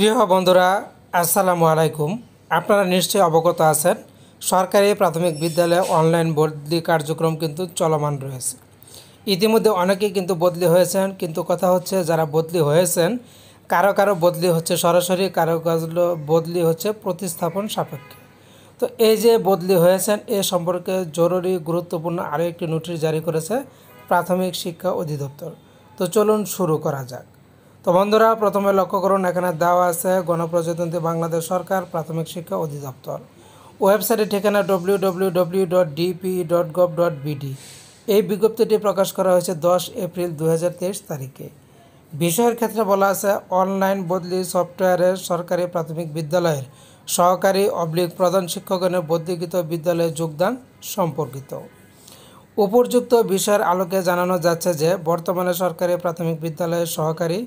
প্রিয় বন্ধুরা আসসালামু আলাইকুম আপনারা নিশ্চয়ই অবগত আছেন সরকারি প্রাথমিক বিদ্যালয়ে অনলাইন বদলি কার্যক্রম কিন্তু চলমান রয়েছে ইতিমধ্যে অনেকেই কিন্তু বদলি হয়েছেন কিন্তু কথা হচ্ছে যারা বদলি হয়েছেন কারো কারো বদলি হচ্ছে সরাসরি কারো কারো বদলি হচ্ছে প্রতিস্থাপন সাপেক্ষে তো এই যে বদলি হয়েছেন এ সম্পর্কে জরুরি গুরুত্বপূর্ণ আরও একটি নোটিশ জারি করেছে প্রাথমিক শিক্ষা অধিদপ্তর তো চলুন শুরু করা যাক তো বন্ধুরা প্রথমে লক্ষ্য করুন এখানে দেওয়া আছে গণপ্রজাতন্ত্রী বাংলাদেশ সরকার প্রাথমিক শিক্ষা অধিদপ্তর ওয়েবসাইটের ঠিকানা W W W dot DP dot gov dot BD এই বিজ্ঞপ্তিটি প্রকাশ করা হয়েছে দশ এপ্রিল দু তারিখে বিষয়ের ক্ষেত্রে বলা আছে অনলাইন বদলি সফটওয়্যারের সরকারি প্রাথমিক বিদ্যালয়ের সহকারী অবলিক প্রধান শিক্ষকগণের বদলিকৃত বিদ্যালয়ে যোগদান সম্পর্কিত উপরযুক্ত বিষয়ের আলোকে জানানো যাচ্ছে যে বর্তমানে সরকারি প্রাথমিক বিদ্যালয়ের সহকারী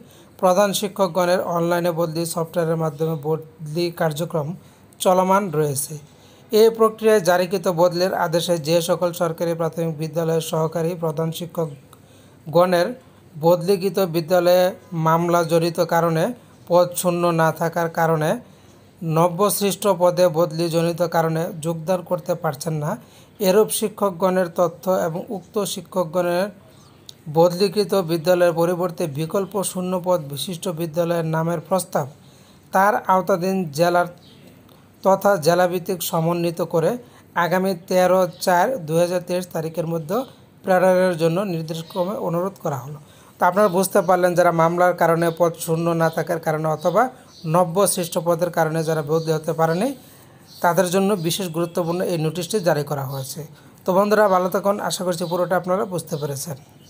প্রধান শিক্ষকগণের অনলাইনে বদলি সফটওয়্যারের মাধ্যমে বদলি কার্যক্রম চলমান রয়েছে এ প্রক্রিয়ায় জারিকৃত বদলের আদেশে যে সকল সরকারি প্রাথমিক বিদ্যালয়ের সহকারী প্রধান শিক্ষকগণের গণের বদলিকৃত বিদ্যালয়ে মামলা জড়িত কারণে পদ শূন্য না থাকার কারণে নব্যসৃষ্ট পদে বদলিজনিত কারণে যোগদান করতে পারছেন না এরূপ শিক্ষকগণের তথ্য এবং উক্ত শিক্ষকগণের বদলিকৃত বিদ্যালয়ের পরিবর্তে বিকল্প শূন্যপদ বিশিষ্ট বিদ্যালয়ের নামের প্রস্তাব তার আওতাধীন জেলার তথা জেলাভিত্তিক সমন্বিত করে আগামী তেরো চার দু তারিখের মধ্যে প্রেরণের জন্য নির্দেশক্রমে অনুরোধ করা হলো তা আপনারা বুঝতে পারলেন যারা মামলার কারণে পদ শূন্য না থাকার কারণে অথবা নব্য শ্রেষ্ঠ পদের কারণে যারা বদলি হতে পারেনি তাদের জন্য বিশেষ গুরুত্বপূর্ণ এই নোটিশটি জারি করা হয়েছে তো বন্ধুরা ভালো থাকুন আশা করছি পুরোটা আপনারা বুঝতে পেরেছেন